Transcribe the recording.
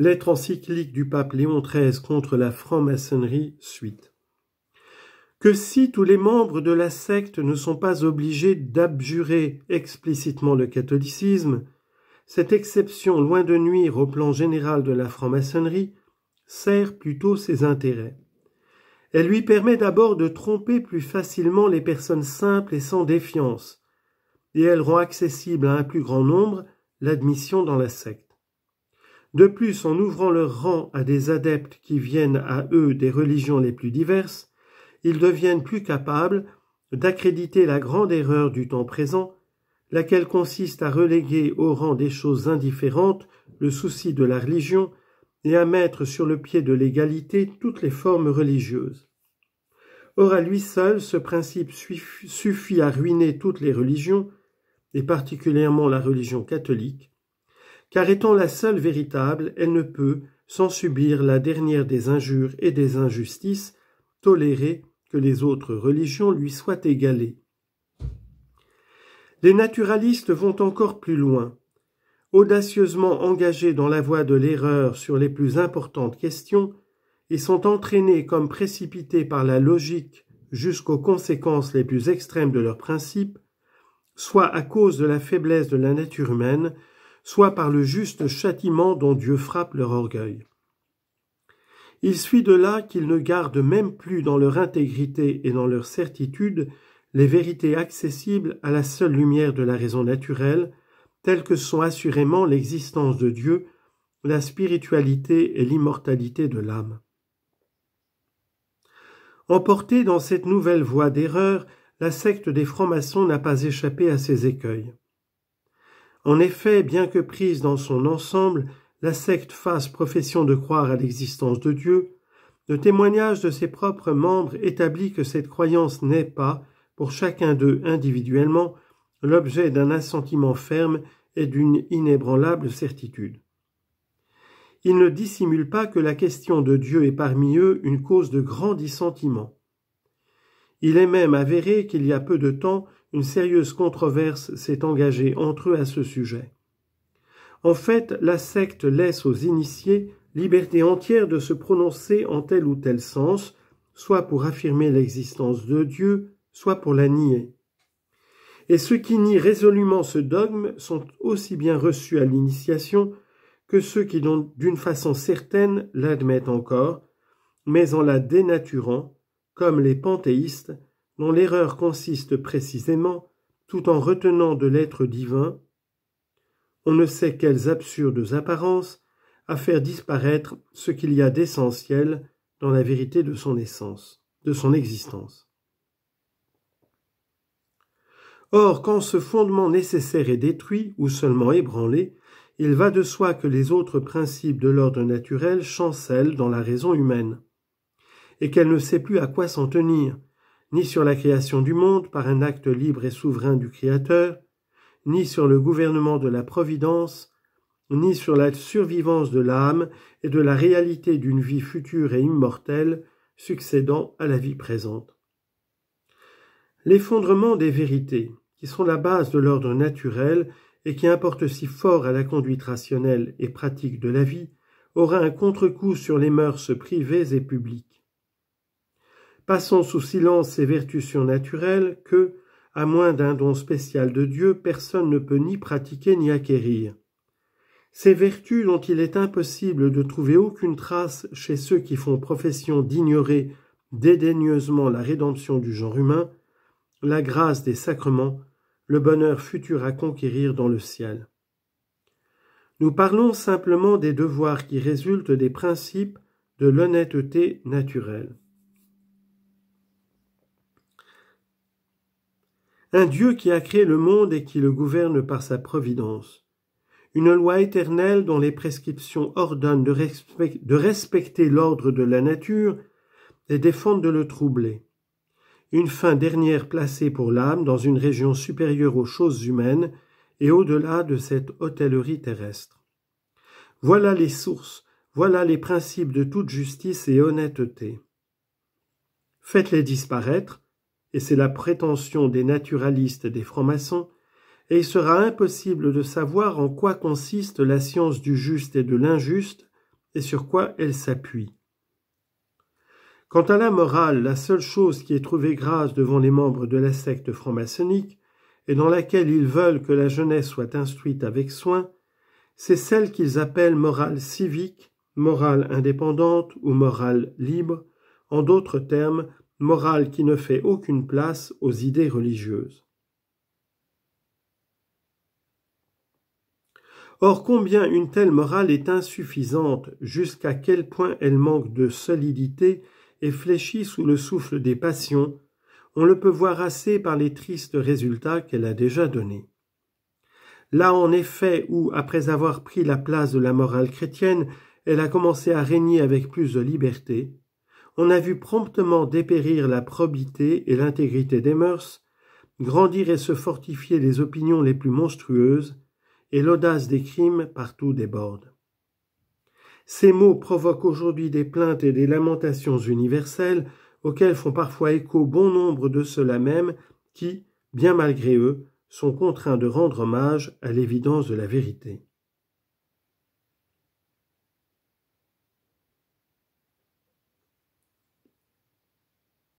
Lettre encyclique du pape Léon XIII contre la franc-maçonnerie, suite. Que si tous les membres de la secte ne sont pas obligés d'abjurer explicitement le catholicisme, cette exception, loin de nuire au plan général de la franc-maçonnerie, sert plutôt ses intérêts. Elle lui permet d'abord de tromper plus facilement les personnes simples et sans défiance, et elle rend accessible à un plus grand nombre l'admission dans la secte. De plus, en ouvrant leur rang à des adeptes qui viennent à eux des religions les plus diverses, ils deviennent plus capables d'accréditer la grande erreur du temps présent, laquelle consiste à reléguer au rang des choses indifférentes le souci de la religion et à mettre sur le pied de l'égalité toutes les formes religieuses. Or à lui seul, ce principe suffit à ruiner toutes les religions, et particulièrement la religion catholique, car étant la seule véritable, elle ne peut, sans subir la dernière des injures et des injustices, tolérer que les autres religions lui soient égalées. Les naturalistes vont encore plus loin. Audacieusement engagés dans la voie de l'erreur sur les plus importantes questions, ils sont entraînés comme précipités par la logique jusqu'aux conséquences les plus extrêmes de leurs principes, soit à cause de la faiblesse de la nature humaine, soit par le juste châtiment dont Dieu frappe leur orgueil. Il suit de là qu'ils ne gardent même plus dans leur intégrité et dans leur certitude les vérités accessibles à la seule lumière de la raison naturelle, telles que sont assurément l'existence de Dieu, la spiritualité et l'immortalité de l'âme. Emportée dans cette nouvelle voie d'erreur, la secte des francs-maçons n'a pas échappé à ces écueils. En effet, bien que prise dans son ensemble, la secte fasse profession de croire à l'existence de Dieu, le témoignage de ses propres membres établit que cette croyance n'est pas, pour chacun d'eux individuellement, l'objet d'un assentiment ferme et d'une inébranlable certitude. Ils ne dissimulent pas que la question de Dieu est parmi eux une cause de grand dissentiment. Il est même avéré qu'il y a peu de temps, une sérieuse controverse s'est engagée entre eux à ce sujet. En fait, la secte laisse aux initiés liberté entière de se prononcer en tel ou tel sens, soit pour affirmer l'existence de Dieu, soit pour la nier. Et ceux qui nient résolument ce dogme sont aussi bien reçus à l'initiation que ceux qui, d'une façon certaine, l'admettent encore, mais en la dénaturant comme les panthéistes, dont l'erreur consiste précisément, tout en retenant de l'être divin, on ne sait quelles absurdes apparences, à faire disparaître ce qu'il y a d'essentiel dans la vérité de son essence, de son existence. Or, quand ce fondement nécessaire est détruit ou seulement ébranlé, il va de soi que les autres principes de l'ordre naturel chancellent dans la raison humaine et qu'elle ne sait plus à quoi s'en tenir, ni sur la création du monde par un acte libre et souverain du Créateur, ni sur le gouvernement de la Providence, ni sur la survivance de l'âme et de la réalité d'une vie future et immortelle succédant à la vie présente. L'effondrement des vérités, qui sont la base de l'ordre naturel et qui importent si fort à la conduite rationnelle et pratique de la vie, aura un contre-coup sur les mœurs privées et publiques. Passons sous silence ces vertus surnaturelles que, à moins d'un don spécial de Dieu, personne ne peut ni pratiquer ni acquérir. Ces vertus dont il est impossible de trouver aucune trace chez ceux qui font profession d'ignorer dédaigneusement la rédemption du genre humain, la grâce des sacrements, le bonheur futur à conquérir dans le ciel. Nous parlons simplement des devoirs qui résultent des principes de l'honnêteté naturelle. un Dieu qui a créé le monde et qui le gouverne par sa providence, une loi éternelle dont les prescriptions ordonnent de, respecter l'ordre de la nature et défendent de le troubler, une fin dernière placée pour l'âme dans une région supérieure aux choses humaines et au-delà de cette hôtellerie terrestre. Voilà les sources, voilà les principes de toute justice et honnêteté. Faites-les disparaître, et c'est la prétention des naturalistes et des francs-maçons, et il sera impossible de savoir en quoi consiste la science du juste et de l'injuste, et sur quoi elle s'appuie. Quant à la morale, la seule chose qui est trouvée grâce devant les membres de la secte franc-maçonnique, et dans laquelle ils veulent que la jeunesse soit instruite avec soin, c'est celle qu'ils appellent morale civique, morale indépendante ou morale libre, en d'autres termes, morale qui ne fait aucune place aux idées religieuses. Or combien une telle morale est insuffisante, jusqu'à quel point elle manque de solidité et fléchit sous le souffle des passions, on le peut voir assez par les tristes résultats qu'elle a déjà donnés. Là en effet où, après avoir pris la place de la morale chrétienne, elle a commencé à régner avec plus de liberté, on a vu promptement dépérir la probité et l'intégrité des mœurs, grandir et se fortifier les opinions les plus monstrueuses, et l'audace des crimes partout déborde. Ces mots provoquent aujourd'hui des plaintes et des lamentations universelles auxquelles font parfois écho bon nombre de ceux-là même qui, bien malgré eux, sont contraints de rendre hommage à l'évidence de la vérité.